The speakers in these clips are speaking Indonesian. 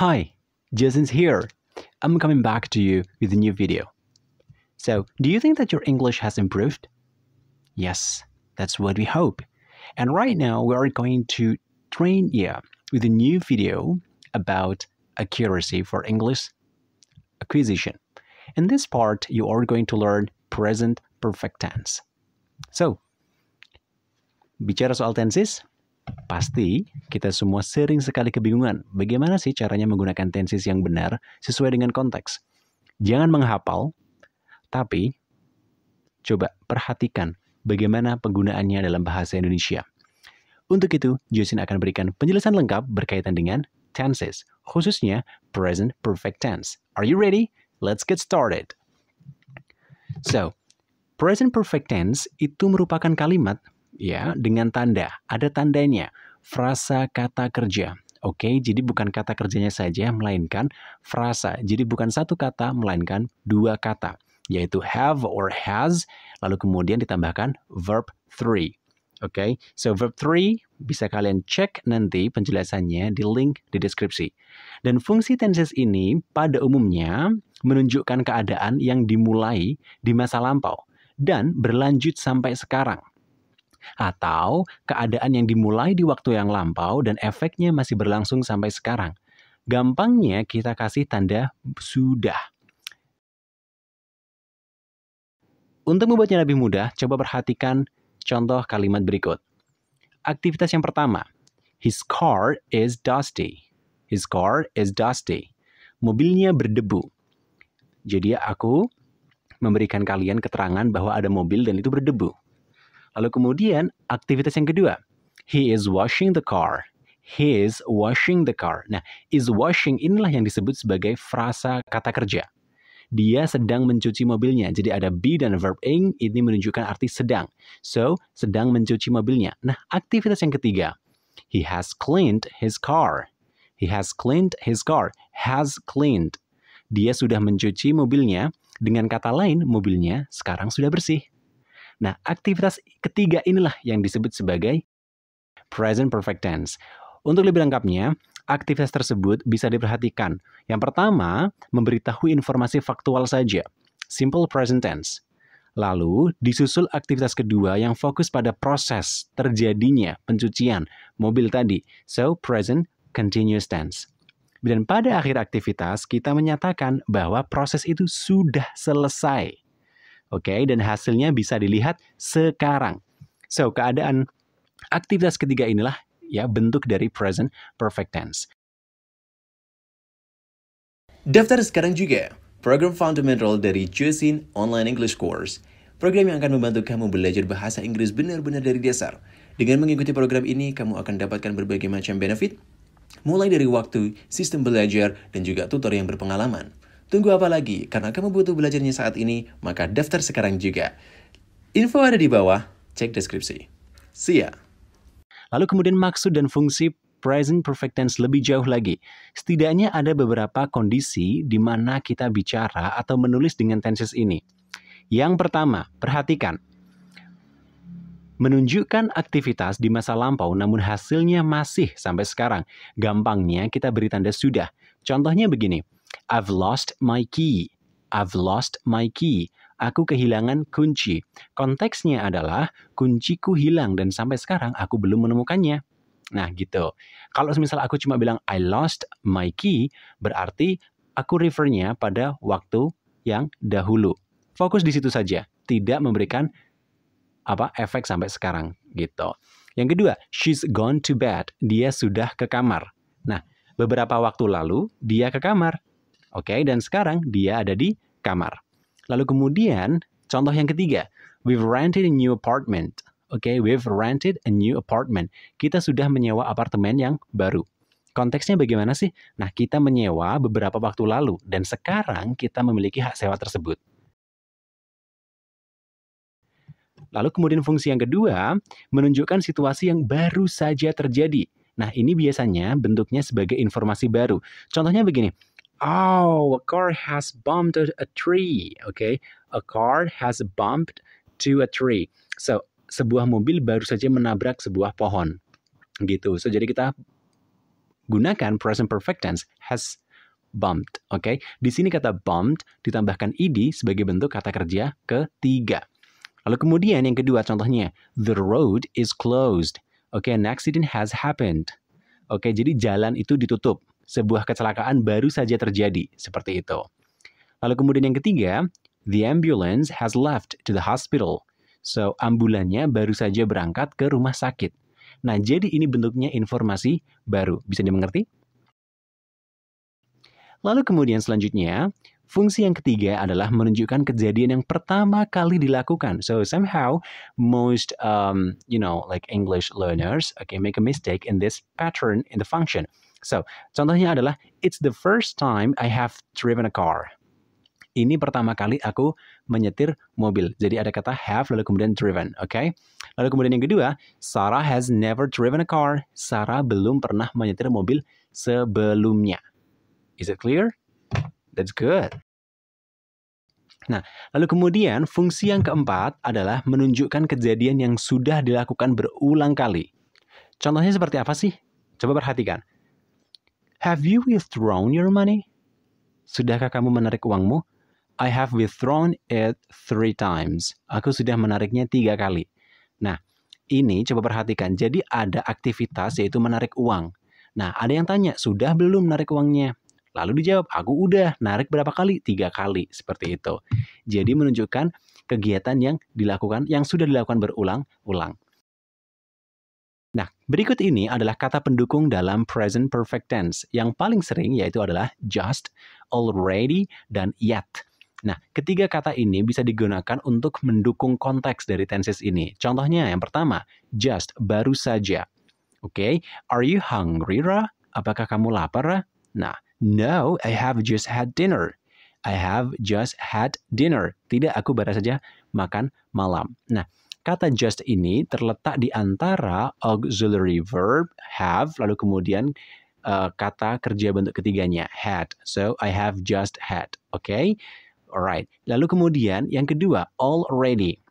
Hi, Jason's here. I'm coming back to you with a new video. So, do you think that your English has improved? Yes, that's what we hope. And right now, we are going to train you with a new video about accuracy for English acquisition. In this part, you are going to learn present perfect tense. So, bicara soal tenses, Pasti, kita semua sering sekali kebingungan bagaimana sih caranya menggunakan tenses yang benar sesuai dengan konteks. Jangan menghafal, tapi coba perhatikan bagaimana penggunaannya dalam bahasa Indonesia. Untuk itu, Justin akan berikan penjelasan lengkap berkaitan dengan tenses, khususnya present perfect tense. Are you ready? Let's get started. So, present perfect tense itu merupakan kalimat ya dengan tanda. Ada tandanya, frasa kata kerja. Oke, jadi bukan kata kerjanya saja, melainkan frasa. Jadi bukan satu kata, melainkan dua kata, yaitu have or has, lalu kemudian ditambahkan verb three. Oke, so verb three bisa kalian cek nanti penjelasannya di link di deskripsi. Dan fungsi tenses ini pada umumnya menunjukkan keadaan yang dimulai di masa lampau dan berlanjut sampai sekarang atau keadaan yang dimulai di waktu yang lampau dan efeknya masih berlangsung sampai sekarang. Gampangnya kita kasih tanda sudah. Untuk membuatnya lebih mudah, coba perhatikan contoh kalimat berikut. Aktivitas yang pertama, his car is dusty. His car is dusty. Mobilnya berdebu. Jadi aku memberikan kalian keterangan bahwa ada mobil dan itu berdebu. Lalu kemudian aktivitas yang kedua, he is washing the car. He is washing the car. Nah, is washing inilah yang disebut sebagai frasa kata kerja. Dia sedang mencuci mobilnya. Jadi ada be dan verb ing ini menunjukkan arti sedang. So, sedang mencuci mobilnya. Nah, aktivitas yang ketiga, he has cleaned his car. He has cleaned his car. Has cleaned. Dia sudah mencuci mobilnya. Dengan kata lain, mobilnya sekarang sudah bersih. Nah, aktivitas ketiga inilah yang disebut sebagai present perfect tense. Untuk lebih lengkapnya, aktivitas tersebut bisa diperhatikan. Yang pertama, memberitahu informasi faktual saja, simple present tense. Lalu, disusul aktivitas kedua yang fokus pada proses terjadinya pencucian mobil tadi, so present continuous tense. Dan pada akhir aktivitas, kita menyatakan bahwa proses itu sudah selesai. Oke, okay? dan hasilnya bisa dilihat sekarang. So, keadaan aktivitas ketiga inilah ya bentuk dari present perfect tense. Daftar sekarang juga program fundamental dari Chosin Online English Course. Program yang akan membantu kamu belajar bahasa Inggris benar-benar dari dasar. Dengan mengikuti program ini, kamu akan dapatkan berbagai macam benefit, mulai dari waktu, sistem belajar, dan juga tutor yang berpengalaman. Tunggu apa lagi? Karena kamu butuh belajarnya saat ini, maka daftar sekarang juga. Info ada di bawah, cek deskripsi. See ya! Lalu kemudian maksud dan fungsi present perfect tense lebih jauh lagi. Setidaknya ada beberapa kondisi di mana kita bicara atau menulis dengan tenses ini. Yang pertama, perhatikan. Menunjukkan aktivitas di masa lampau namun hasilnya masih sampai sekarang. Gampangnya kita beri tanda sudah. Contohnya begini. I've lost my key. I've lost my key. Aku kehilangan kunci. Konteksnya adalah kunciku hilang dan sampai sekarang aku belum menemukannya. Nah gitu. Kalau misal aku cuma bilang I lost my key, berarti aku refernya pada waktu yang dahulu. Fokus di situ saja, tidak memberikan apa efek sampai sekarang gitu. Yang kedua, she's gone to bed. Dia sudah ke kamar. Nah, beberapa waktu lalu dia ke kamar Oke, okay? dan sekarang dia ada di kamar. Lalu kemudian contoh yang ketiga, we've rented a new apartment. Oke, okay? we've rented a new apartment. Kita sudah menyewa apartemen yang baru. Konteksnya bagaimana sih? Nah, kita menyewa beberapa waktu lalu dan sekarang kita memiliki hak sewa tersebut. Lalu kemudian fungsi yang kedua menunjukkan situasi yang baru saja terjadi. Nah, ini biasanya bentuknya sebagai informasi baru. Contohnya begini, Oh, a car has bumped a tree. Okay, a car has bumped to a tree. So, sebuah mobil baru saja menabrak sebuah pohon. Gitu. So, jadi kita gunakan present perfect tense has bumped. Oke, okay? di sini kata bumped ditambahkan id sebagai bentuk kata kerja ketiga. Lalu kemudian yang kedua contohnya, the road is closed. Oke, okay, an accident has happened. Oke, okay, jadi jalan itu ditutup sebuah kecelakaan baru saja terjadi, seperti itu. Lalu kemudian yang ketiga, the ambulance has left to the hospital. So, ambulannya baru saja berangkat ke rumah sakit. Nah, jadi ini bentuknya informasi baru. Bisa dimengerti? Lalu kemudian selanjutnya, Fungsi yang ketiga adalah menunjukkan kejadian yang pertama kali dilakukan. So somehow most um, you know like English learners okay make a mistake in this pattern in the function. So, contohnya adalah it's the first time I have driven a car. Ini pertama kali aku menyetir mobil. Jadi ada kata have lalu kemudian driven, oke? Okay? Lalu kemudian yang kedua, Sarah has never driven a car. Sarah belum pernah menyetir mobil sebelumnya. Is it clear? That's good. Nah, lalu kemudian fungsi yang keempat adalah menunjukkan kejadian yang sudah dilakukan berulang kali. Contohnya seperti apa sih? Coba perhatikan. Have you withdrawn your money? Sudahkah kamu menarik uangmu? I have withdrawn it three times. Aku sudah menariknya tiga kali. Nah, ini coba perhatikan. Jadi ada aktivitas yaitu menarik uang. Nah, ada yang tanya, sudah belum menarik uangnya? Lalu dijawab, aku udah narik berapa kali? Tiga kali, seperti itu. Jadi menunjukkan kegiatan yang dilakukan, yang sudah dilakukan berulang-ulang. Berikut ini adalah kata pendukung dalam present perfect tense. Yang paling sering yaitu adalah just, already, dan yet. Nah, ketiga kata ini bisa digunakan untuk mendukung konteks dari tenses ini. Contohnya yang pertama, just, baru saja. Oke, okay? are you hungry, Ra? Apakah kamu lapar, Ra? Nah, no, I have just had dinner. I have just had dinner. Tidak, aku baru saja makan malam. Nah, Kata just ini terletak di antara auxiliary verb have lalu kemudian uh, kata kerja bentuk ketiganya had. So I have just had. Oke. Okay? Alright. Lalu kemudian yang kedua already.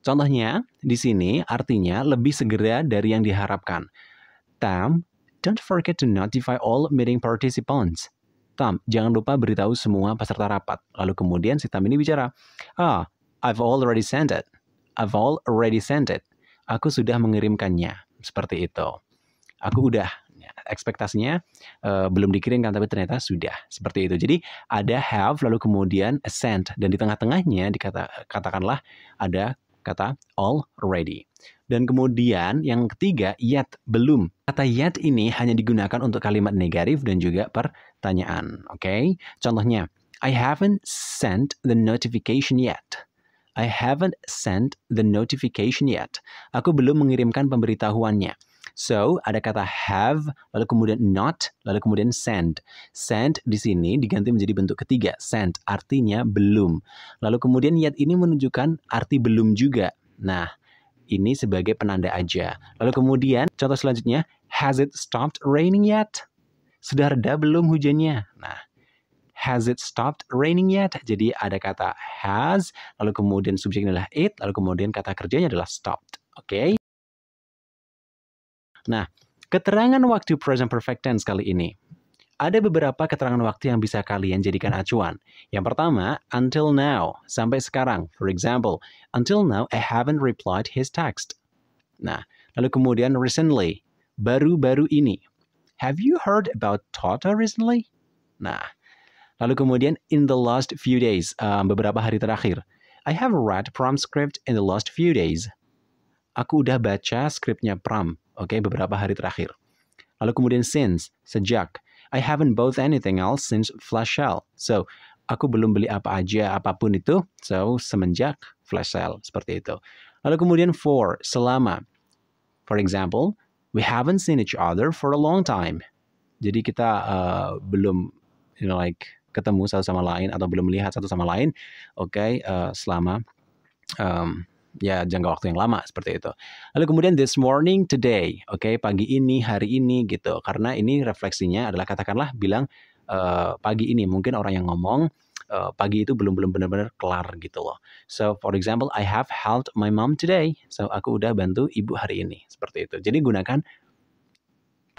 Contohnya di sini artinya lebih segera dari yang diharapkan. Tam, don't forget to notify all meeting participants. Tam, jangan lupa beritahu semua peserta rapat. Lalu kemudian si Tam ini bicara, ah, I've already sent it. I've already sent it. Aku sudah mengirimkannya. Seperti itu. Aku udah. Ya, ekspektasinya uh, belum dikirimkan tapi ternyata sudah. Seperti itu. Jadi ada have lalu kemudian sent dan di tengah-tengahnya dikata katakanlah ada kata all ready. Dan kemudian yang ketiga yet belum. Kata yet ini hanya digunakan untuk kalimat negatif dan juga pertanyaan. Oke. Okay? Contohnya I haven't sent the notification yet. I haven't sent the notification yet. Aku belum mengirimkan pemberitahuannya. So, ada kata have, lalu kemudian not, lalu kemudian send. Send di sini diganti menjadi bentuk ketiga, send, artinya belum. Lalu kemudian yet ini menunjukkan arti belum juga. Nah, ini sebagai penanda aja. Lalu kemudian, contoh selanjutnya, has it stopped raining yet? Sudah reda belum hujannya? Nah, has it stopped raining yet? Jadi ada kata has, lalu kemudian subjeknya adalah it, lalu kemudian kata kerjanya adalah stopped. Oke. Okay? Nah, keterangan waktu present perfect tense kali ini. Ada beberapa keterangan waktu yang bisa kalian jadikan acuan. Yang pertama, until now, sampai sekarang. For example, until now I haven't replied his text. Nah, lalu kemudian recently, baru-baru ini. Have you heard about Tota recently? Nah, Lalu kemudian in the last few days, um, beberapa hari terakhir. I have read Pram script in the last few days. Aku udah baca skripnya prom, oke, okay, beberapa hari terakhir. Lalu kemudian since, sejak. I haven't bought anything else since flash sale. So, aku belum beli apa aja, apapun itu. So, semenjak flash sale, seperti itu. Lalu kemudian for, selama. For example, we haven't seen each other for a long time. Jadi kita uh, belum, you know, like ketemu satu sama lain atau belum melihat satu sama lain, oke, okay, uh, eh, selama um, ya jangka waktu yang lama seperti itu. Lalu kemudian this morning today, oke, okay, pagi ini, hari ini gitu. Karena ini refleksinya adalah katakanlah bilang uh, pagi ini mungkin orang yang ngomong uh, pagi itu belum belum benar-benar kelar gitu loh. So for example, I have helped my mom today. So aku udah bantu ibu hari ini seperti itu. Jadi gunakan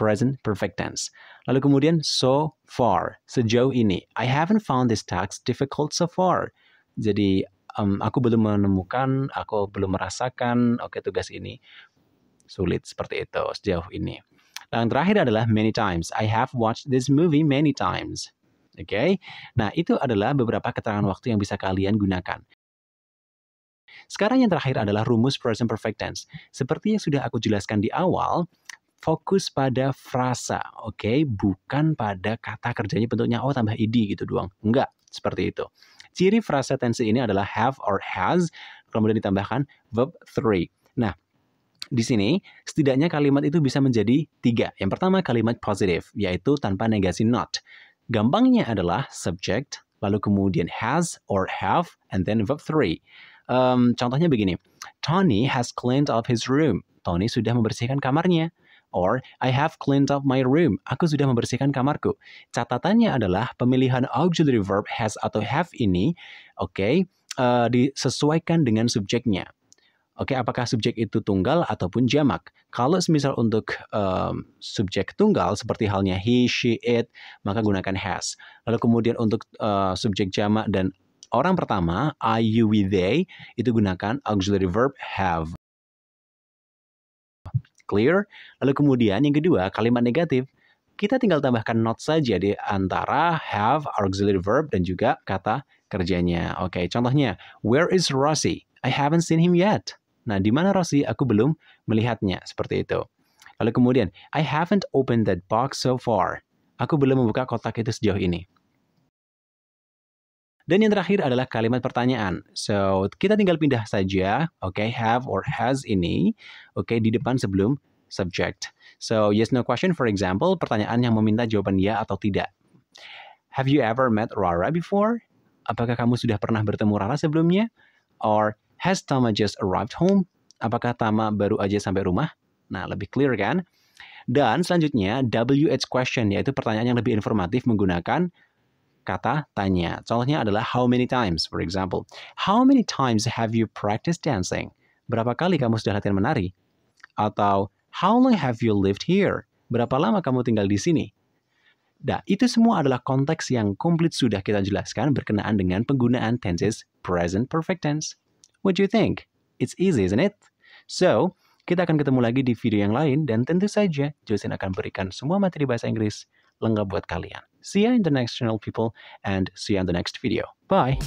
present perfect tense. Lalu kemudian so far, sejauh ini. I haven't found this task difficult so far. Jadi um, aku belum menemukan, aku belum merasakan, oke okay, tugas ini sulit seperti itu sejauh ini. Dan nah, yang terakhir adalah many times. I have watched this movie many times. Oke, okay? nah itu adalah beberapa keterangan waktu yang bisa kalian gunakan. Sekarang yang terakhir adalah rumus present perfect tense. Seperti yang sudah aku jelaskan di awal, fokus pada frasa, oke, okay? bukan pada kata kerjanya bentuknya oh tambah id gitu doang. Enggak, seperti itu. Ciri frasa tense ini adalah have or has, kemudian ditambahkan verb three. Nah, di sini setidaknya kalimat itu bisa menjadi tiga. Yang pertama kalimat positif, yaitu tanpa negasi not. Gampangnya adalah subject, lalu kemudian has or have, and then verb three. Um, contohnya begini, Tony has cleaned up his room. Tony sudah membersihkan kamarnya or I have cleaned up my room. Aku sudah membersihkan kamarku. Catatannya adalah pemilihan auxiliary verb has atau have ini, oke, okay, uh, eh, disesuaikan dengan subjeknya. Oke, okay, apakah subjek itu tunggal ataupun jamak? Kalau semisal untuk um, subjek tunggal seperti halnya he, she, it, maka gunakan has. Lalu kemudian untuk uh, subjek jamak dan orang pertama, I, you, we, they, itu gunakan auxiliary verb have clear. Lalu kemudian yang kedua, kalimat negatif kita tinggal tambahkan not saja di antara have, auxiliary verb, dan juga kata kerjanya. Oke, okay, contohnya, where is Rossi? I haven't seen him yet. Nah, di mana Rossi? Aku belum melihatnya, seperti itu. Lalu kemudian, I haven't opened that box so far. Aku belum membuka kotak itu sejauh ini. Dan yang terakhir adalah kalimat pertanyaan. So, kita tinggal pindah saja, oke, okay, have or has ini, oke, okay, di depan sebelum subject. So, yes no question for example, pertanyaan yang meminta jawaban ya atau tidak. Have you ever met Rara before? Apakah kamu sudah pernah bertemu Rara sebelumnya? Or has Tama just arrived home? Apakah Tama baru aja sampai rumah? Nah, lebih clear kan? Dan selanjutnya WH question yaitu pertanyaan yang lebih informatif menggunakan kata tanya. Contohnya adalah how many times, for example. How many times have you practiced dancing? Berapa kali kamu sudah latihan menari? Atau how long have you lived here? Berapa lama kamu tinggal di sini? Nah, itu semua adalah konteks yang komplit sudah kita jelaskan berkenaan dengan penggunaan tenses present perfect tense. What do you think? It's easy, isn't it? So, kita akan ketemu lagi di video yang lain dan tentu saja Josin akan berikan semua materi bahasa Inggris lengkap buat kalian. See you in the next channel, people, and see you in the next video. Bye!